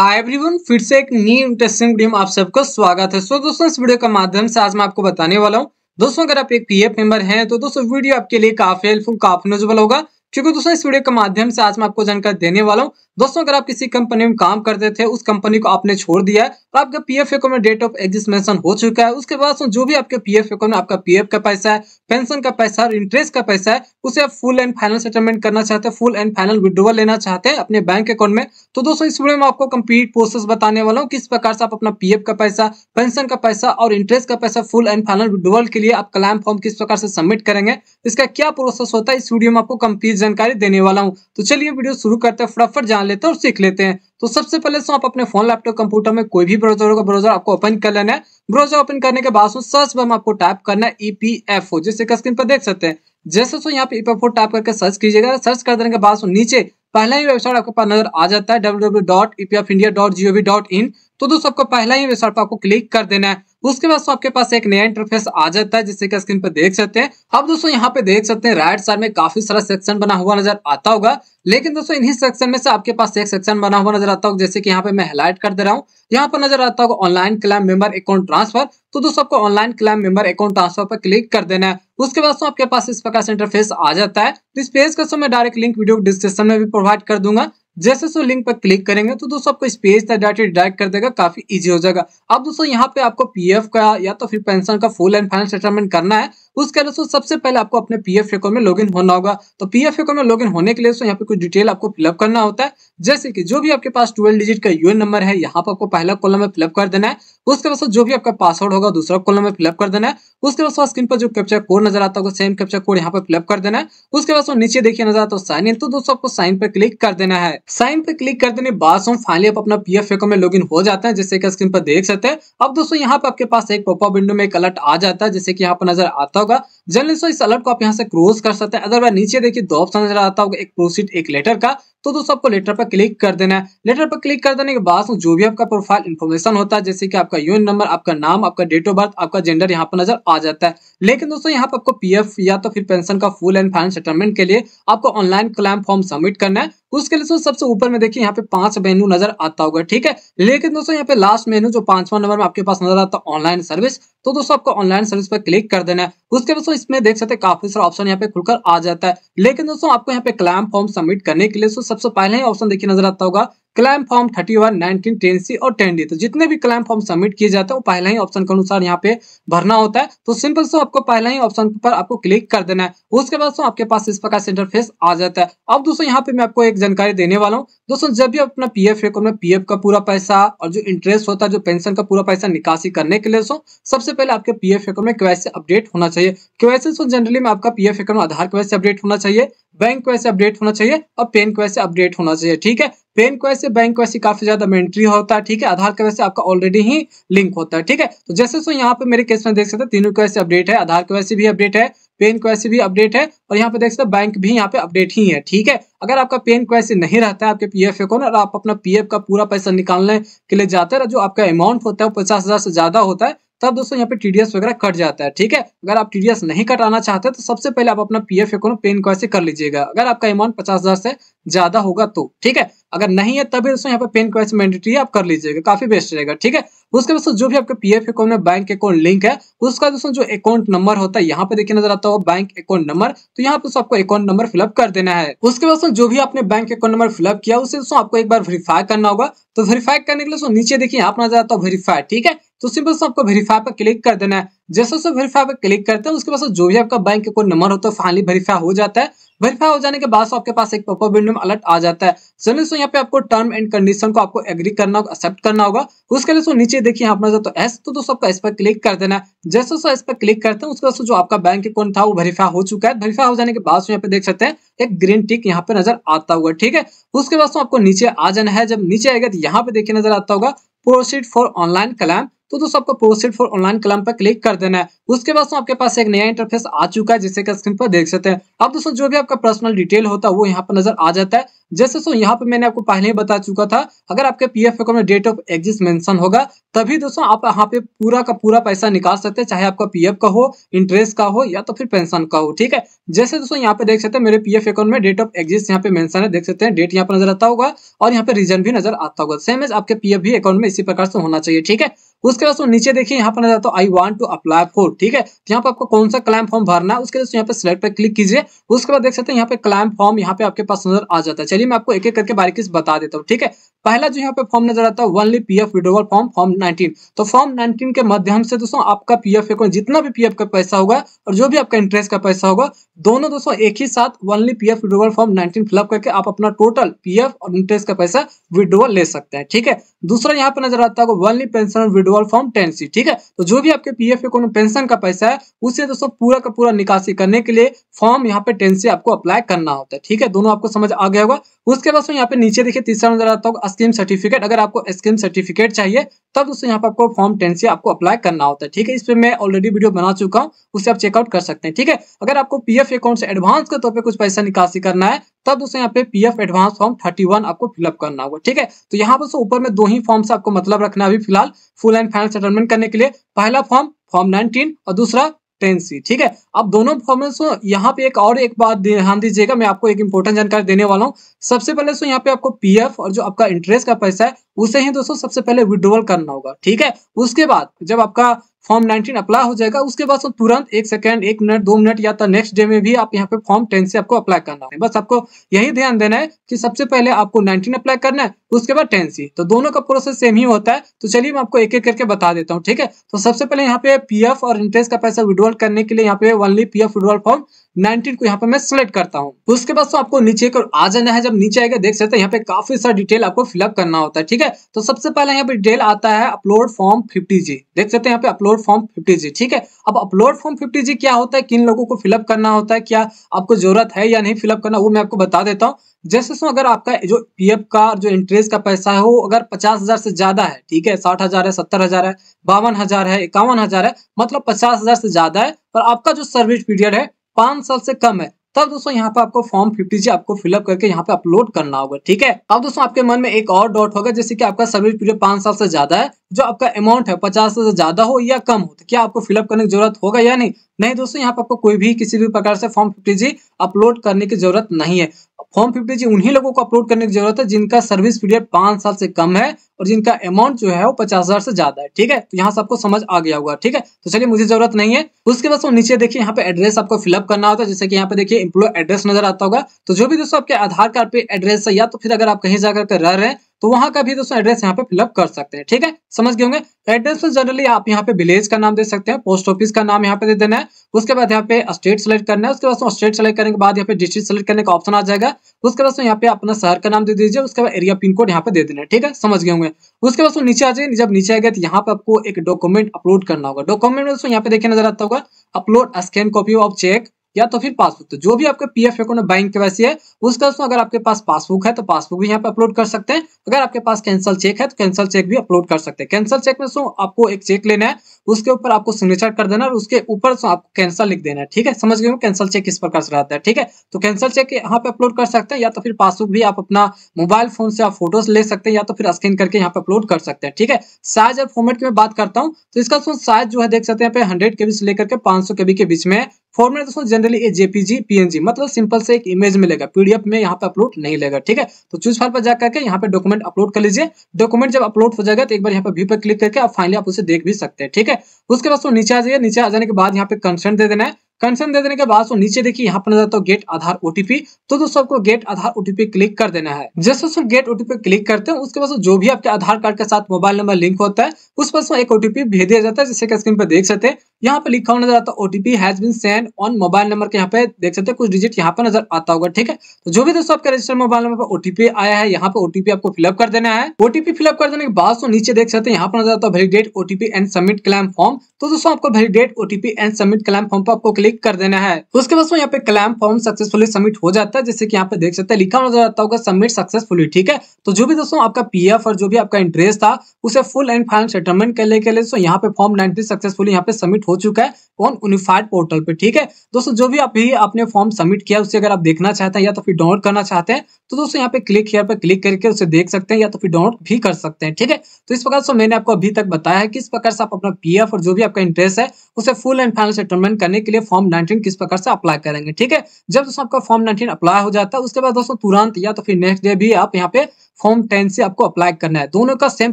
hi everyone फिर से एक न्यू इंटरेस्टिंग में आप सबका स्वागत है सो so, दोस्तों इस वीडियो के माध्यम से आज मैं आपको बताने वाला हूँ दोस्तों अगर आप एक पीएफ मेंबर हैं तो दोस्तों वीडियो आपके लिए काफी हेल्पफुल काफी नोजबल होगा ठीक है दोस्तों इस वीडियो के माध्यम से आज मैं आपको जानकारी देने वाला हूँ दोस्तों अगर आप किसी कंपनी में काम करते थे उस कंपनी को आपने छोड़ दिया है और आपका पीएफ अकाउंट में डेट ऑफ एग्जिस्टमेंशन हो चुका है उसके बाद जो भी आपके पीएफ एफ में आपका पीएफ का पैसा है पेंशन का पैसा और इंटरेस्ट का पैसा है उसे आप फुल एंड फाइनल सेटलमेंट करना चाहते हैं फुल एंड फाइनल विड्रोवल लेना चाहते हैं अपने बैंक अकाउंट में तो दोस्तों इस वीडियो में आपको कम्प्लीट प्रोसेस बताने वाला हूँ किस प्रकार से आप अपना पी का पैसा पेंशन का पैसा और इंटरेस्ट का पैसा फुल एंड फाइनल विड्रोवल के लिए आप क्लाइम फॉर्म किस प्रकार से सबमिट करेंगे इसका क्या प्रोसेस होता है इस वीडियो में आपको कम्प्लीट जानकारी देने वाला हूँ तो चलिए वीडियो शुरू करते हैं फटाफट जान लेते हैं और सीख लेते हैं तो सबसे पहले आप अपने फोन लैपटॉप कंप्यूटर में कोई भी ब्राउजर होगा ब्राउजर आपको ओपन कर लेना है ब्राउजर ओपन करने के बाद सर्च बार में आपको टाइप करना है ईपीएफओ जैसे स्क्रीन पर देख सकते हैं जैसे सो यहाँ पे ईपीएफओ e टाइप करके सर्च कीजिएगा सर्च कर देने के बाद नीचे पहला ही वेबसाइट आपको पास नजर आ जाता है W W dot EPF India dot G dot in तो दोस्तों आपको पहला ही वेबसाइट पर आपको क्लिक कर देना है उसके बाद आपके पास एक नया इंटरफेस आ जाता है जिससे कि स्क्रीन पर देख सकते हैं अब दोस्तों यहाँ पे देख सकते हैं राइट साइड में काफी सारा सेक्शन बना हुआ नजर आता होगा लेकिन दोस्तों इन्हीं सेक्शन में से आपके पास एक सेक्शन बना हुआ नजर आता होगा जैसे कि यहाँ पे मैं हाईलाइट कर दे रहा हूँ यहाँ पर नजर आता होगा online claim member account transfer तो दोस्तों आपको online claim member account transfer पर क्लिक कर देना है उसके बाद आपके पास इस प्रकार से इंटरफेस आ जाता है तो इस पेज का मैं डायरेक्ट लिंक वीडियो डिस्क्रिप्शन में भी प्रोवाइड कर दूंगा जैसे सो लिंक पर क्लिक करेंगे तो दोस्तों आपको तक डायरेक्ट डायरेक्ट कर देगा काफी इजी हो जाएगा अब दोस्तों यहाँ पे आपको पीएफ का या तो फिर पेंशन का फुल एंड फाइनल सेटलमेंट करना है उसके लिए सबसे पहले आपको अपने पीएफ अकाउंट में लॉगिन होना होगा तो पीएफ अकाउंट में लॉगिन होने के लिए दोस्तों यहाँ पे कुछ डिटेल आपको फिलअप करना होता है जैसे कि जो भी आपके पास ट्वेल्व डिजिट का यूएन नंबर है यहाँ पर आपको पहला कॉलम में फिलअप कर देना है उसके बाद जो भी आपका पासवर्ड होगा दूसरा कॉलम में फिलअप कर देना है उसके बाद स्क्रीन पर जो कैप्चर कोड नजर आता होगा सेम कैप्चर कोड यहाँ पर फिलअप कर देना है उसके बाद नीचे देखिए नजर आता है साइन इन तो दोस्तों आपको साइन पर क्लिक कर देना है साइन पर क्लिक कर देने बाद फाइनली आप अपना पी एफ में लॉग हो जाता है जैसे कि स्क्रीन पर देख सकते हैं अब दोस्तों यहाँ पर आपके पास एक पॉपअप विंडो में एक अलर्ट आ जाता है जैसे कि यहाँ पर नजर आता होगा दोस्तों इस अलर्ट को आप यहाँ से क्रोज कर सकते हैं अदरवाइज नीचे देखिए दो ऑप्शन नजर आता होगा एक प्रोसीड एक लेटर का तो दोस्तों आपको लेटर पर क्लिक कर देना है लेटर पर क्लिक कर देने के बाद जो भी आपका प्रोफाइल इन्फॉर्मेशन होता है जैसे कि आपका यूएन नंबर आपका नाम आपका डेट ऑफ बर्थ आपका जेंडर यहाँ पर नजर आ जाता है लेकिन दोस्तों यहाँ पर आपको पीएफ या तो फिर पेंशन का फुल एंड फाइनल सेटलमेंट के लिए आपको ऑनलाइन क्लाइम फॉर्म सबमिट करना है उसके लिए दोस्तों सबसे ऊपर में देखिए यहाँ पे पांच मेनू नजर आता होगा ठीक है लेकिन दोस्तों यहाँ पे लास्ट मेनू जो पांचवा नंबर में आपके पास नजर आता है ऑनलाइन सर्विस तो दोस्तों आपको ऑनलाइन सर्विस पर क्लिक कर देना है उसके दोस्तों इसमें देख सकते हैं काफी सारा ऑप्शन यहाँ पे खुलकर आ जाता है लेकिन दोस्तों आपको यहाँ पे क्लैम फॉर्म सबमिट करने के लिए सबसे पहले ऑप्शन देखिए नजर आता होगा claim form thirty one nineteen ten C और टेन डी तो जितने भी क्लैम फॉर्म सबमिट किए जाते हैं वो पहला ही ऑप्शन के अनुसार यहाँ पे भरना होता है तो सिंपल सो आपको पहला ही ऑप्शन पर आपको क्लिक कर देना है उसके बाद सो आपके पास इस प्रकार से इंटरफेस आ जाता है अब दोस्तों यहाँ पे मैं आपको एक जानकारी देने वाला हूँ दोस्तों जब भी अपना पी एफ अपना पी एफ का पूरा पैसा और जो इंटरेस्ट होता है जो पेंशन का पूरा पैसा निकासी करने के लिए सो सबसे पहले आपके पी एफ में क्यूएससी अपडेट होना चाहिए क्यूएससी सो जनरली में आपका P F account Aadhaar KYC update होना चाहिए बैंक को ऐसे अपडेट होना चाहिए और पेन को ऐसे अपडेट होना चाहिए ठीक है पेन को ऐसे बैंक को ऐसे काफी ज्यादा मेंट्री होता है ठीक है आधार के वैसे आपका ऑलरेडी ही लिंक होता है ठीक है तो जैसे सो यहाँ पे मेरे केस में देख सकते हैं तीनों को ऐसे अपडेट है आधार को वैसे भी अपडेट है पेन ऐसे भी अपडेट है और यहाँ पे देख सकते हैं बैंक भी यहाँ पे अपडेट ही है ठीक है अगर आपका पेन को ऐसे नहीं रहता है आपके पीएफ अकाउंट और आप अपना पीएफ का पूरा पैसा निकालने के लिए जाते हैं जो आपका अमाउंट होता है वो पचास हजार से ज्यादा होता है तब दोस्तों यहाँ पे टीडीएस वगैरह कट जाता है ठीक है अगर आप टीडीएस नहीं कटाना चाहते तो सबसे पहले आप अपना पीएफ अकाउंट पेन से कर लीजिएगा अगर आपका अमाउंट पचास हजार से ज्यादा होगा तो ठीक है अगर नहीं है तभी दोस्तों यहाँ पे पेन क्वेश्चन मैंडेटरी आप कर लीजिएगा काफी बेस्ट रहेगा ठीक है उसके बाद जो भी आपके पीएफ अकाउंट में बैंक अकाउंट लिंक है उसका दोस्तों जो अकाउंट नंबर होता है यहाँ पे देखिए नजर आता हो बैंक अकाउंट नंबर तो यहाँ पे आपको अकाउंट नंबर फिलअप कर देना है उसके बाद जो भी आपने बैंक अकाउंट नंबर फिलअप किया उसे दोस्तों आपको एक बार वेरीफाई करना होगा तो वेरीफाई करने के लिए नीचे देखिए यहाँ पर नजर आता है वेरीफाई ठीक है तो सिंपल से आपको वेरीफाई पर क्लिक कर देना है जैसे उसे वेरीफाई पर क्लिक करते हैं उसके पास जो भी आपका बैंक अकाउंट नंबर होता है फाइनली वेरीफाई हो जाता है वेरीफाई हो जाने के बाद आपके पास एक पॉपअप विंडो में अलर्ट आ जाता है जनरल सो यहाँ पे आपको टर्म एंड कंडीशन को आपको एग्री करना होगा एक्सेप्ट करना होगा उसके लिए सो नीचे देखिए यहाँ पर तो एस तो दोस्तों आपको इस पर क्लिक कर देना है जैसे सो इस पर क्लिक करते हैं उसके बाद जो आपका बैंक अकाउंट था वो वेरीफाई हो चुका है वेरीफाई हो जाने के बाद यहाँ पे देख सकते हैं एक ग्रीन टिक यहाँ पे नजर आता होगा ठीक है उसके बाद आपको नीचे आ जाना है जब नीचे आएगा तो यहाँ पे देखिए नजर आता होगा प्रोसीड फॉर ऑनलाइन क्लाइम तो दोस्तों आपको प्रोसीड फॉर ऑनलाइन क्लाम पर क्लिक कर देना है उसके बाद आपके पास एक नया इंटरफेस आ चुका है जिसे स्क्रीन पर देख सकते हैं अब दोस्तों जो भी आपका पर्सनल डिटेल होता है वो यहाँ पर नजर आ जाता है जैसे सो यहाँ पे मैंने आपको पहले ही बता चुका था अगर आपके पी एफ अकाउंट में डेट ऑफ एग्जिस्ट मेंशन होगा तभी दोस्तों आप यहाँ पे पूरा का पूरा पैसा निकाल सकते हैं चाहे आपका पीएफ का हो इंटरेस्ट का हो या तो फिर पेंशन का हो ठीक है जैसे दोस्तों यहाँ पे देख सकते हैं मेरे पीएफ अकाउंट में डेट ऑफ एग्जिस्ट यहाँ पे मैंशन है देख सकते हैं डेट यहाँ पर नजर आता होगा और यहाँ पे रीजन भी नजर आता होगा सेम एज आपके पीएफ भी अकाउंट में इसी प्रकार से होना चाहिए ठीक है उसके बाद नीचे देखिए यहाँ पर नजर तो I want to apply for ठीक है तो यहाँ पर आपको कौन सा क्लाइम फॉर्म भरना है उसके बाद तो यहाँ पे सिलेक्ट पर क्लिक कीजिए उसके बाद देख सकते हैं यहाँ पे क्लाइम फॉर्म यहाँ पे आपके पास नजर आ जाता है चलिए मैं आपको एक एक करके बारीकी से बता देता हूँ ठीक है पहला जो यहाँ पे फॉर्म नजर आता है only PF withdrawal form form 19 तो फॉर्म 19 के माध्यम से दोस्तों आपका पीएफ अकाउंट जितना भी पीएफ का पैसा होगा और जो भी आपका इंटरेस्ट का पैसा होगा दोनों दोस्तों एक ही साथ only PF withdrawal form 19 fill up करके आप अपना टोटल पीएफ और इंटरेस्ट का पैसा विड्रोवल ले सकते हैं ठीक है दूसरा यहाँ पे नजर आता है only pension withdrawal form ten C ठीक है तो जो भी आपके पीएफ को पेंशन का पैसा है उसे दोस्तों पूरा का पूरा निकासी करने के लिए फॉर्म यहाँ पे टेन सी आपको अप्लाई करना होता है ठीक है दोनों आपको समझ आ गया होगा उसके बाद यहाँ पे नीचे देखिए तीसरा नजर आता होगा स्कीम सर्टिफिकेट अगर आपको स्कीम सर्टिफिकेट चाहिए तब दोस्तों यहाँ पर आपको फॉर्म टेन से आपको अप्लाई करना होता है ठीक है इस पर मैं ऑलरेडी वीडियो बना चुका हूँ उसे आप चेकआउट कर सकते हैं ठीक है अगर आपको पीएफ अकाउंट से एडवांस के तौर पर कुछ पैसा निकासी करना है तब दोस्तों यहाँ पे पीएफ एडवांस फॉर्म 31 आपको फिलअप करना होगा ठीक है तो यहाँ पर ऊपर में दो ही फॉर्म से आपको मतलब रखना अभी फिलहाल फुल एंड फाइनल सेटलमेंट करने के लिए पहला फॉर्म फॉर्म नाइनटीन और दूसरा टेन ठीक है अब दोनों फॉर्मेट सो यहाँ पे एक और एक बात ध्यान दीजिएगा मैं आपको एक इंपॉर्टेंट जानकारी देने वाला हूँ सबसे पहले सो यहाँ पे आपको पीएफ और जो आपका इंटरेस्ट का पैसा है उसे ही दोस्तों सबसे पहले विड्रोवल करना होगा ठीक है उसके बाद जब आपका फॉर्म 19 अप्लाई हो जाएगा उसके बाद तो तुरंत एक सेकंड एक मिनट दो मिनट या तो नेक्स्ट डे में भी आप यहाँ पे फॉर्म 10 से आपको अप्लाई करना है बस आपको यही ध्यान देना है कि सबसे पहले आपको 19 अप्लाई करना है उसके बाद 10 सी तो दोनों का प्रोसेस सेम ही होता है तो चलिए मैं आपको एक एक करके बता देता हूँ ठीक है तो सबसे पहले यहाँ पे पी और इंटरेस्ट का पैसा विड्रॉल करने के लिए यहाँ पे ओनली पी एफ फॉर्म 19 को यहाँ पे मैं सिलेक्ट करता हूँ उसके बाद तो आपको नीचे कर आ जाना है जब नीचे आएगा देख सकते हैं यहाँ पे काफी सारा डिटेल आपको फिलअप करना होता है ठीक है तो सबसे पहले यहाँ पे डिटेल आता है अपलोड फॉर्म फिफ्टी जी देख सकते हैं यहाँ पे अपलोड फॉर्म फिफ्टी जी ठीक है अब अपलोड फॉर्म फिफ्टी जी क्या होता है किन लोगों को फिलअप करना होता है क्या आपको जरूरत है या नहीं फिलअप करना वो मैं आपको बता देता हूँ जैसे सो अगर आपका जो पीएफ का जो इंटरेस्ट का पैसा है वो अगर पचास हजार से ज्यादा है ठीक है साठ हजार है सत्तर हजार है बावन हजार है इक्यावन हजार है मतलब पचास हजार से ज्यादा है और आपका जो सर्विस पीरियड है पांच साल से कम है तब दोस्तों यहाँ पे आपको फॉर्म फिफ्टी जी आपको फिलअप करके यहाँ पे अपलोड करना होगा ठीक है अब दोस्तों आपके मन में एक और डॉट होगा जैसे कि आपका सर्विस पीरियड पांच साल से ज्यादा है जो आपका अमाउंट है पचास से ज्यादा हो या कम हो तो क्या आपको फिलअप करने की जरूरत होगा या नहीं नहीं दोस्तों यहाँ पे आपको कोई भी किसी भी प्रकार से फॉर्म फिफ्टी जी अपलोड करने की जरूरत नहीं है फॉर्म फिफ्टी जी उन्हीं लोगों को अपलोड करने की जरूरत है जिनका सर्विस पीरियड पांच साल से कम है और जिनका अमाउंट जो है वो पचास हजार से ज्यादा है ठीक है तो यहाँ से आपको समझ आ गया होगा ठीक है तो चलिए मुझे जरूरत नहीं है उसके बाद नीचे देखिए यहाँ पे एड्रेस आपको फिलअप करना होता है जैसे कि यहाँ पे देखिए इम्प्लॉय एड्रेस नजर आता होगा तो जो भी दोस्तों आपके आधार कार्ड पे एड्रेस है या तो फिर अगर आप कहीं जाकर रह रहे हैं तो वहां का भी दोस्तों एड्रेस यहाँ पे फिलअप कर सकते हैं ठीक है समझ गए होंगे एड्रेस तो जनरली आप यहाँ पे विलेज का नाम दे सकते हैं पोस्ट ऑफिस का नाम यहाँ पे दे देना है उसके बाद यहाँ पे स्टेट सेलेक्ट करना है उसके बाद स्टेट सेलेक्ट करने के बाद यहाँ पे डिस्ट्रिक्ट सेलेक्ट करने का ऑप्शन आ जाएगा उसके बाद यहाँ पे अपना शहर का नाम दे दीजिए उसके बाद एरिया पिन कोड यहाँ पे दे देना है ठीक है समझ गए होंगे उसके बाद नीचे आ जाए जब नीचे आ गए तो यहाँ पे आपको एक डॉक्यूमेंट अपलोड करना होगा डॉक्यूमेंट में यहाँ पे देखिए नजर आता होगा upload scan copy of cheque या तो फिर पासबुक तो जो भी आपके पी एफ अकाउंट बैंक के है उसका दोस्तों अगर आपके पास पासबुक है तो पासबुक भी यहाँ पे अपलोड कर सकते हैं अगर आपके पास कैंसल चेक है तो कैंसल चेक भी अपलोड कर सकते हैं कैंसल चेक में दोस्तों आपको एक चेक लेना है उसके ऊपर आपको सिग्नेचर कर देना और उसके ऊपर आपको कैंसल लिख देना है ठीक है समझ गए कैंसल चेक किस प्रकार से रहता है ठीक है तो कैंसल चेक यहाँ पे अपलोड कर सकते हैं या तो फिर पासबुक भी आप अपना मोबाइल फोन से आप फोटोज ले सकते हैं या तो फिर स्कैन करके यहाँ पे अपलोड कर सकते हैं ठीक है साइज और फॉर्मेट की मैं बात करता हूँ तो इसका साइज जो है देख सकते हैं यहाँ पे हंड्रेड के से लेकर के पांच सौ केबी के बीच में फॉर्मेट दोस्तों जनरली जेपीजी पीएनजी मतलब सिंपल से एक इमेज मिलेगा पीडीएफ में यहाँ पे अपलोड नहीं लेगा ठीक है तो चूज फाइल पर जाकर के यहाँ पे डॉक्यूमेंट अपलोड कर लीजिए डॉक्यूमेंट जब अपलोड हो जाएगा तो एक बार यहाँ पे व्यू पर क्लिक करके आप फाइनली आप उसे देख भी सकते हैं ठीक है उसके बाद नीचे आ जाइए नीचे आ जाने के बाद यहाँ पे कंसेंट दे देना है कंसर्न दे देने के बाद नीचे देखिए यहाँ पर नजर आता जाता गेट आधार ओटीपी तो दोस्तों आपको गेट आधार ओटीपी क्लिक कर देना है जैसे दोस्तों गेट ओटीपी क्लिक करते हैं उसके बाद जो भी आपके आधार कार्ड के साथ मोबाइल नंबर लिंक होता है उस पर एक ओटीपी भेज दिया जाता है जैसे कि स्क्रीन पर देख सकते हैं यहाँ पे लिखा हुआ नजर आता है OTP has been send on mobile number के यहाँ पे देख सकते हैं कुछ डिजिट यहाँ पर नजर आता होगा ठीक है तो जो भी दोस्तों आपके रजिस्टर मोबाइल नंबर पर ओटीपी आया है यहाँ पे ओटीपी आपको फिलअप कर देना है ओटीपी फिलअप कर देने के बाद तो नीचे देख सकते हैं यहाँ पर नजर आता है validate OTP and submit claim form तो दोस्तों आपको validate OTP and submit claim form पर आपको क्लिक क्लिक कर देना है उसके बाद यहाँ पे क्लैम फॉर्म सक्सेसफुली सबमिट हो जाता है जैसे कि यहाँ पे देख सकते हैं लिखा नजर आता होगा सबमिट सक्सेसफुली ठीक है तो जो भी दोस्तों आपका पीएफ और जो भी आपका इंटरेस्ट था उसे फुल एंड फाइनल सेटलमेंट करने के लिए दोस्तों यहाँ पे फॉर्म नाइनटी सक्सेसफुल यहाँ पे सबमिट हो चुका है ऑन यूनिफाइड पोर्टल पे ठीक है दोस्तों जो भी अभी आपने फॉर्म सबमिट किया उसे अगर आप देखना चाहते हैं या तो फिर डाउनलोड करना चाहते हैं तो दोस्तों यहाँ पे क्लिक हेयर पर क्लिक करके उसे देख सकते हैं या तो फिर डाउनलोड भी कर सकते हैं ठीक है तो इस प्रकार से मैंने आपको अभी तक बताया है किस प्रकार से आप अपना पीएफ और जो भी आपका इंटरेस्ट है उसे फुल एंड फाइनल सेटलमेंट करने के लिए फॉर्म फॉर्म नाइनटीन किस प्रकार से अप्लाई करेंगे ठीक है जब दोस्तों आपका फॉर्म नाइनटीन अप्लाई हो जाता है उसके बाद दोस्तों तुरंत या तो फिर नेक्स्ट डे भी आप यहाँ पे फॉर्म टेन से आपको अप्लाई करना है दोनों का सेम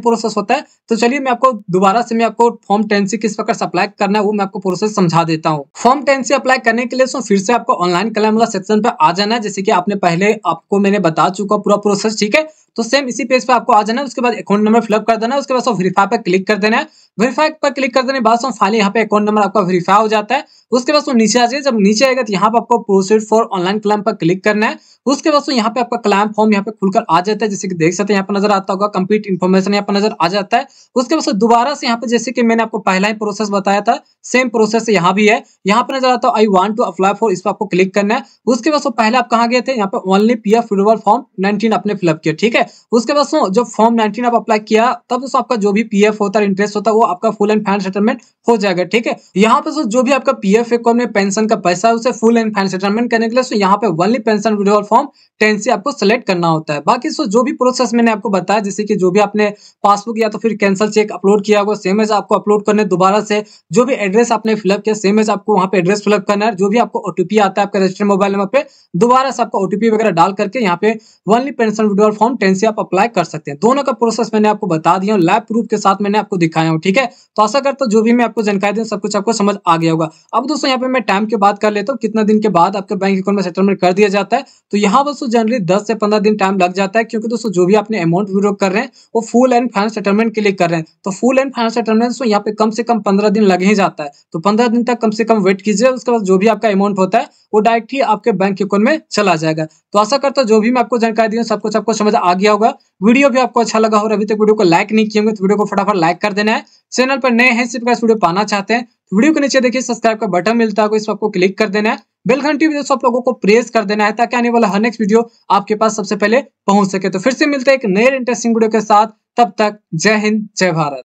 प्रोसेस होता है तो चलिए मैं आपको दोबारा से मैं आपको फॉर्म टेन से किस प्रकार से अप्लाई करना है वो मैं आपको प्रोसेस समझा देता हूँ फॉर्म टेन से अप्लाई करने के लिए सो फिर से आपको ऑनलाइन कलम वाला सेक्शन पे आ जाना है जैसे कि आपने पहले आपको मैंने बता चुका पूरा प्रोसेस ठीक है तो सेम इसी पेज पे आपको आ जाना है उसके बाद अकाउंट नंबर फिलअप कर देना है उसके बाद वेरीफाई पर क्लिक कर देना है वेरीफाई पर क्लिक कर देने के बाद फाइल यहाँ पे अकाउंट नंबर आपका वेरीफाई हो जाता है उसके बाद नीचे आ जाए जब नीचे आएगा तो यहाँ पर आपको प्रोसीड फॉर ऑनलाइन क्लम पर क्लिक करना है उसके बाद यहाँ पे आपका क्लाइम फॉर्म यहाँ पे खुलकर आ जाता है जैसे कि देख सकते हैं यहाँ पर नजर आता होगा कंप्लीट इन्फॉर्मेशन यहाँ पर नजर आ जाता है उसके बाद दोबारा से यहाँ पे जैसे कि मैंने आपको पहला ही प्रोसेस बताया था सेम प्रोसेस यहाँ भी है यहाँ पर नजर आता है I want to apply for इस पर आपको क्लिक करना है उसके बाद पहले आप कहा गए थे यहाँ पे only P F form nineteen आपने फिलअप किया ठीक है उसके बाद जब फॉर्म नाइनटीन आप अप्लाई किया तब दोस्तों आपका जो भी पी होता है इंटरेस्ट होता है वो आपका फुल एंड फाइन सेटलमेंट हो जाएगा ठीक है यहाँ पे जो भी आपका पी एफ पेंशन का पैसा है उसे फुल एंड फाइन सेटलमेंट करने के लिए यहाँ पे only pension withdrawal form form ten से आपको सेलेक्ट करना होता है बाकी सो जो भी प्रोसेस मैंने आपको बताया जैसे कि जो भी आपने पासबुक या तो फिर कैंसिल चेक अपलोड किया होगा सेम एज आपको अपलोड करने दोबारा से जो भी एड्रेस आपने फिलअप किया सेम एज आपको वहाँ पे एड्रेस फिलअप करना है जो भी आपको ओटीपी आता है आपका रजिस्टर मोबाइल नंबर पर दोबारा से आपको ओटीपी वगैरह डाल करके यहाँ पे only pension withdrawal form ten से आप अप्लाई कर सकते हैं दोनों का प्रोसेस मैंने आपको बता दिया हूँ लाइव प्रूफ के साथ मैंने आपको दिखाया हूँ ठीक है तो ऐसा कर तो जो भी मैं आपको जानकारी दूँ सब कुछ आपको समझ आ गया होगा अब दोस्तों यहाँ पे मैं टाइम की बात कर लेता हूँ कितना दिन के बाद आपके बैंक अकाउंट में सेटलमेंट कर दिया जाता है तो तो यहाँ दोस्तों जनरली दस से पंद्रह दिन टाइम लग जाता है क्योंकि दोस्तों जो भी आपने अमाउंट विड्रॉ कर रहे हैं वो फुल एंड फाइनल सेटलमेंट के लिए कर रहे हैं तो फुल एंड फाइनल सेटलमेंट दोस्तों यहाँ पे कम से कम पंद्रह दिन लग ही जाता है तो पंद्रह दिन तक कम से कम वेट कीजिए उसके बाद जो भी आपका अमाउंट होता है वो डायरेक्ट ही आपके बैंक अकाउंट में चला जाएगा तो आशा करता हूँ जो भी मैं आपको जानकारी दी सब कुछ आपको समझ आ गया होगा वीडियो भी आपको अच्छा लगा और अभी तक वीडियो को लाइक नहीं किया तो वीडियो को फटाफट लाइक कर देना है चैनल पर नए हैं सिर्फ वीडियो पाना चाहते हैं तो वीडियो के नीचे देखिए सब्सक्राइब का बटन मिलता है इस पर आपको क्लिक कर देना है बेल घंटी वीडियो सब लोगों को प्रेस कर देना है ताकि आने वाला हर नेक्स्ट वीडियो आपके पास सबसे पहले पहुंच सके तो फिर से मिलते हैं एक नए इंटरेस्टिंग वीडियो के साथ तब तक जय हिंद जय भारत